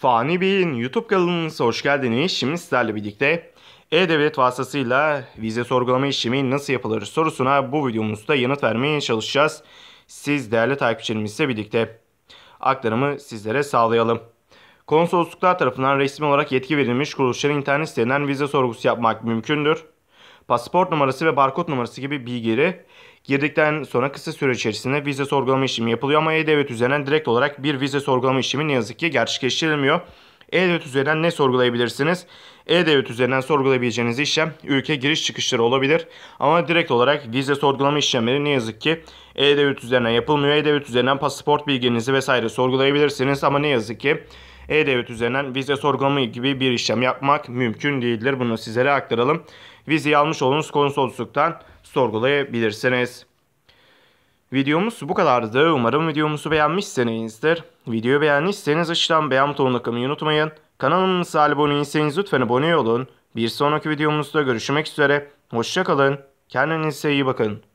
Fani Bey'in YouTube kanalınıza hoş geldiniz. Şimdi sizlerle birlikte E-Devlet vasıtasıyla vize sorgulama işlemi nasıl yapılır sorusuna bu videomuzda yanıt vermeye çalışacağız. Siz değerli takipçilerimizle birlikte aktarımı sizlere sağlayalım. Konsolosluklar tarafından resmi olarak yetki verilmiş kuruluşların internet sitelerinden vize sorgusu yapmak mümkündür. Pasaport numarası ve barkod numarası gibi bilgileri Girdikten sonra kısa süre içerisinde vize sorgulama işlemi yapılıyor ama E-Devlet üzerinden direkt olarak bir vize sorgulama işlemi ne yazık ki gerçekleştirilmiyor. E-Devlet üzerinden ne sorgulayabilirsiniz? E-Devlet üzerinden sorgulayabileceğiniz işlem ülke giriş çıkışları olabilir. Ama direkt olarak vize sorgulama işlemleri ne yazık ki E-Devlet üzerinden yapılmıyor. E-Devlet üzerinden pasaport bilginizi vesaire sorgulayabilirsiniz ama ne yazık ki e-Devlet üzerinden vize sorgulama gibi bir işlem yapmak mümkün değildir. Bunu sizlere aktaralım. Vizeyi almış olduğunuz konsolosluktan sorgulayabilirsiniz. Videomuz bu kadardı. Umarım videomuzu beğenmişsinizdir. Videoyu beğenmişseniz aşağıdan beğen butonuna kılmayı unutmayın. Kanalımıza abone değilseniz lütfen abone olun. Bir sonraki videomuzda görüşmek üzere. Hoşçakalın. Kendinize iyi bakın.